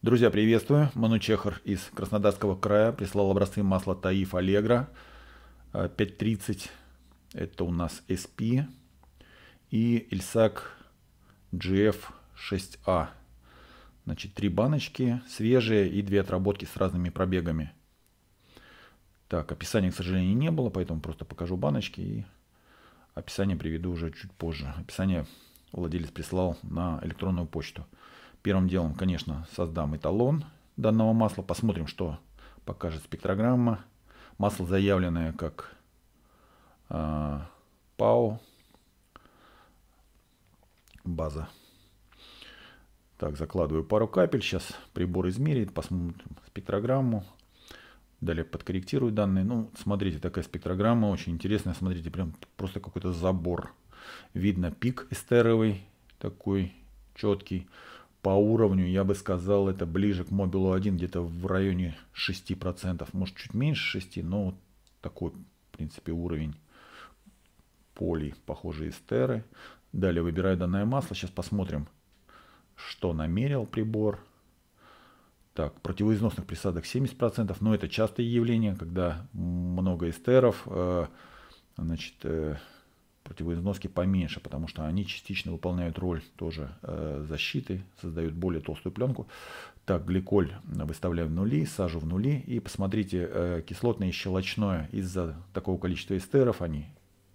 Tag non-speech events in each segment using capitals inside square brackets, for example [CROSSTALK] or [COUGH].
Друзья, приветствую. Ману Чехар из Краснодарского края прислал образцы масла Таиф Аллегра 5.30. А, Это у нас SP. И Ильсак GF6A. А. Значит, три баночки свежие и две отработки с разными пробегами. Так, описания, к сожалению, не было, поэтому просто покажу баночки и описание приведу уже чуть позже. Описание владелец прислал на электронную почту. Первым делом, конечно, создам эталон данного масла. Посмотрим, что покажет спектрограмма. Масло заявленное как э, а, ПАО база. Так, закладываю пару капель. Сейчас прибор измерит, посмотрим спектрограмму. Далее подкорректирую данные. Ну, смотрите, такая спектрограмма очень интересная. Смотрите, прям просто какой-то забор. Видно пик эстеровый такой четкий по уровню, я бы сказал, это ближе к мобилу 1, где-то в районе 6%, может чуть меньше 6%, но такой, в принципе, уровень полей, похожие эстеры. Далее выбираю данное масло, сейчас посмотрим, что намерил прибор. Так, противоизносных присадок 70%, но это частое явление, когда много эстеров, э, значит, э, противоизноски поменьше, потому что они частично выполняют роль тоже э, защиты, создают более толстую пленку. Так, гликоль выставляю в нули, сажу в нули. И посмотрите, э, кислотное и щелочное из-за такого количества эстеров, они,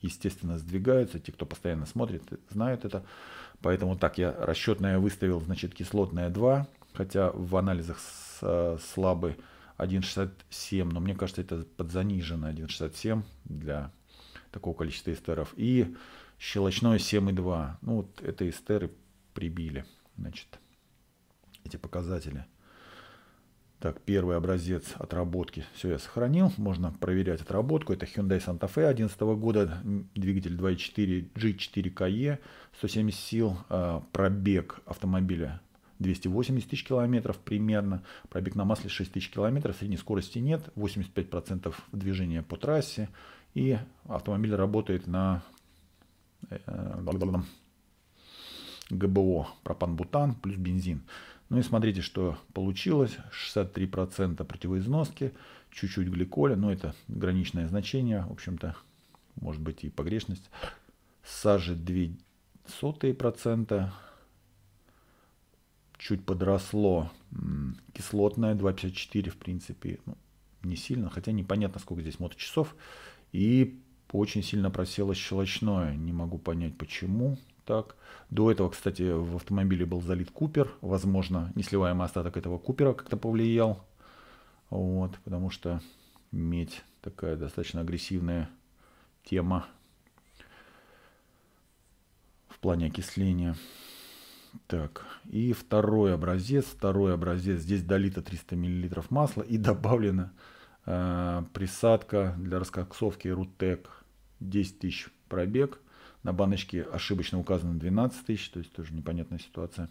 естественно, сдвигаются. Те, кто постоянно смотрит, знают это. Поэтому так, я расчетное выставил, значит, кислотное 2, хотя в анализах с, э, слабый 1.67, но мне кажется, это подзанижено 1.67 для такого количества эстеров. И щелочное 7,2. Ну, вот это эстеры прибили, значит, эти показатели. Так, первый образец отработки. Все, я сохранил. Можно проверять отработку. Это Hyundai Santa Fe 2011 года. Двигатель 2.4 G4KE. 170 сил. А, пробег автомобиля 280 тысяч километров примерно. Пробег на масле 6 тысяч километров. Средней скорости нет. 85% движения по трассе и автомобиль работает на э, ГБО, пропан-бутан плюс бензин. Ну и смотрите, что получилось. 63% противоизноски, чуть-чуть гликоля, но это граничное значение, в общем-то, может быть и погрешность. Сажи 0,02%, чуть подросло кислотное 2,54, в принципе, ну, не сильно, хотя непонятно, сколько здесь моточасов часов и очень сильно просело щелочное. Не могу понять, почему так. До этого, кстати, в автомобиле был залит Купер. Возможно, несливаемый остаток этого Купера как-то повлиял. Вот, потому что медь такая достаточно агрессивная тема в плане окисления. Так, и второй образец. Второй образец. Здесь долито 300 мл масла и добавлено Э, присадка для раскоксовки Рутек 10 тысяч пробег. На баночке ошибочно указано 12 тысяч, то есть тоже непонятная ситуация.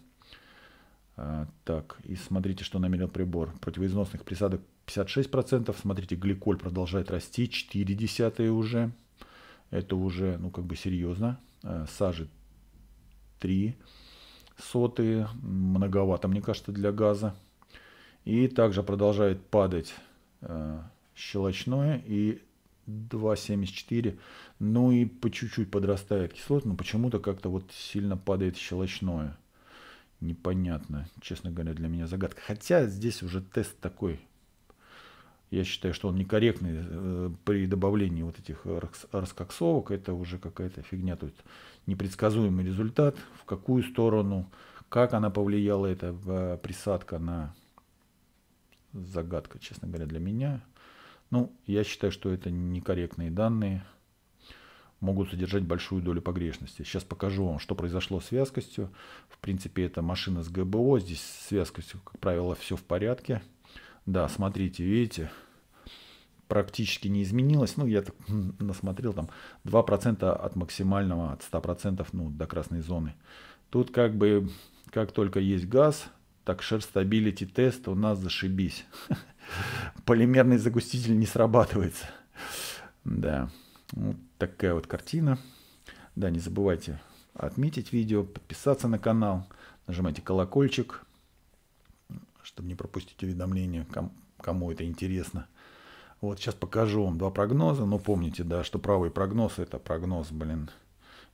Э, так, и смотрите, что намерил прибор. Противоизносных присадок 56%. Смотрите, гликоль продолжает расти, 4 десятые уже. Это уже, ну, как бы серьезно. Э, сажи 3 сотые. Многовато, мне кажется, для газа. И также продолжает падать Э, щелочное и 2,74. Ну и по чуть-чуть подрастает кислот, но почему-то как-то вот сильно падает щелочное. Непонятно, честно говоря, для меня загадка. Хотя здесь уже тест такой. Я считаю, что он некорректный э, при добавлении вот этих раскоксовок. Это уже какая-то фигня. Тут непредсказуемый результат. В какую сторону, как она повлияла, эта э, присадка на загадка, честно говоря, для меня. Ну, я считаю, что это некорректные данные, могут содержать большую долю погрешности. Сейчас покажу вам, что произошло с вязкостью. В принципе, это машина с ГБО, здесь с вязкостью, как правило, все в порядке. Да, смотрите, видите, практически не изменилось. Ну, я так [LAUGHS] насмотрел, там 2% от максимального, от 100% ну, до красной зоны. Тут как бы, как только есть газ, так, шерстабилити тест у нас зашибись. [LAUGHS] Полимерный загуститель не срабатывается. Да, вот такая вот картина. Да, не забывайте отметить видео, подписаться на канал, нажимайте колокольчик, чтобы не пропустить уведомления, кому это интересно. Вот сейчас покажу вам два прогноза, но ну, помните, да, что правый прогноз это прогноз, блин,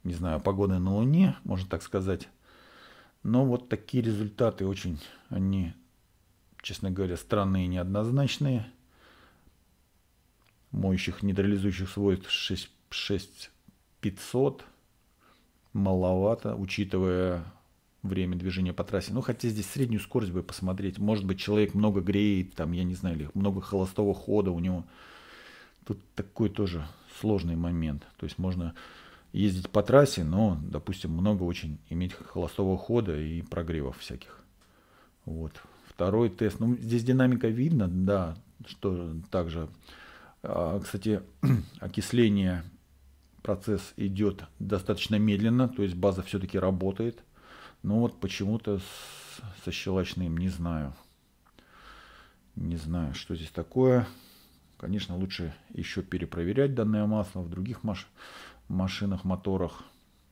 не знаю, погоды на Луне, можно так сказать. Но вот такие результаты очень, они, честно говоря, странные и неоднозначные. Моющих нейтрализующих свойств 6, 6500 маловато, учитывая время движения по трассе. Ну, хотя здесь среднюю скорость бы посмотреть. Может быть, человек много греет, там, я не знаю, или много холостого хода у него. Тут такой тоже сложный момент. То есть можно ездить по трассе, но, допустим, много очень иметь холостого хода и прогревов всяких. Вот. Второй тест. Ну, здесь динамика видно, да, что также. А, кстати, [CLEARS THROAT] окисление процесс идет достаточно медленно, то есть база все-таки работает. Но вот почему-то со щелочным не знаю. Не знаю, что здесь такое. Конечно, лучше еще перепроверять данное масло в других машинах машинах, моторах.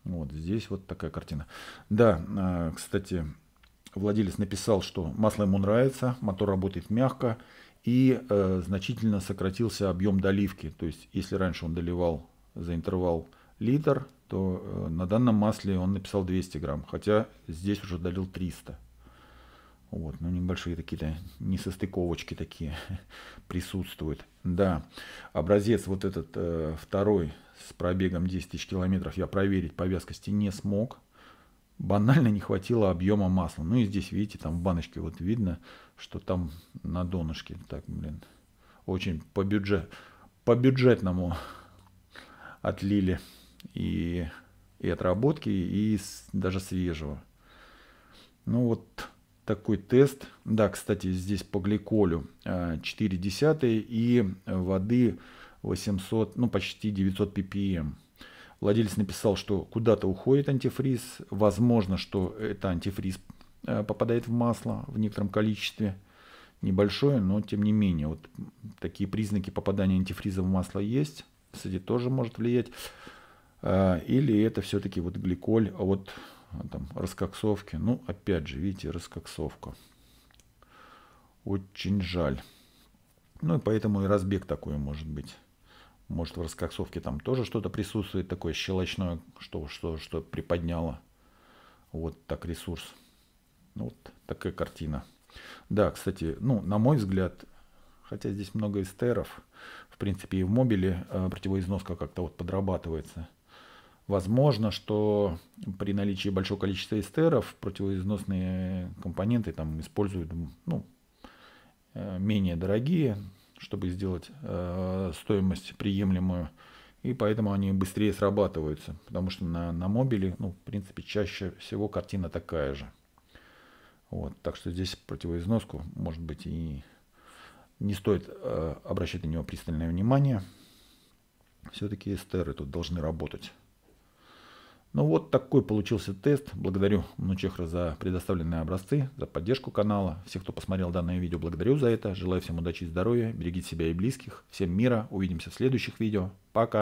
Вот здесь вот такая картина. Да, а, кстати, владелец написал, что масло ему нравится, мотор работает мягко и э, значительно сократился объем доливки. То есть, если раньше он доливал за интервал литр, то э, на данном масле он написал 200 грамм, хотя здесь уже долил 300. Вот, ну небольшие какие то несостыковочки такие [LAUGHS] присутствуют. Да, образец вот этот э, второй с пробегом 10 тысяч километров я проверить по вязкости не смог. Банально не хватило объема масла. Ну и здесь, видите, там в баночке вот видно, что там на донышке. Так, блин, очень по, бюджет, по бюджетному [LAUGHS] отлили и, и отработки, и с, даже свежего. Ну вот такой тест. Да, кстати, здесь по гликолю 4 э, десятые и э, воды 800, ну почти 900 ppm. Владелец написал, что куда-то уходит антифриз. Возможно, что это антифриз э, попадает в масло в некотором количестве. Небольшое, но тем не менее. Вот такие признаки попадания антифриза в масло есть. Кстати, тоже может влиять. Или это все-таки вот гликоль а от там, раскоксовки. Ну, опять же, видите, раскоксовка. Очень жаль. Ну, и поэтому и разбег такой может быть. Может, в раскоксовке там тоже что-то присутствует такое щелочное, что, что, что приподняло. Вот так ресурс. Ну, вот такая картина. Да, кстати, ну, на мой взгляд, хотя здесь много эстеров, в принципе, и в мобиле э, противоизноска как-то вот подрабатывается. Возможно, что при наличии большого количества эстеров противоизносные компоненты там используют ну, э, менее дорогие, чтобы сделать э, стоимость приемлемую. И поэтому они быстрее срабатываются, потому что на, на мобиле, ну, в принципе, чаще всего картина такая же. Вот, так что здесь противоизноску, может быть, и не стоит э, обращать на него пристальное внимание. Все-таки эстеры тут должны работать. Ну вот такой получился тест. Благодарю Мнучехра за предоставленные образцы, за поддержку канала. Всех, кто посмотрел данное видео, благодарю за это. Желаю всем удачи и здоровья. Берегите себя и близких. Всем мира. Увидимся в следующих видео. Пока.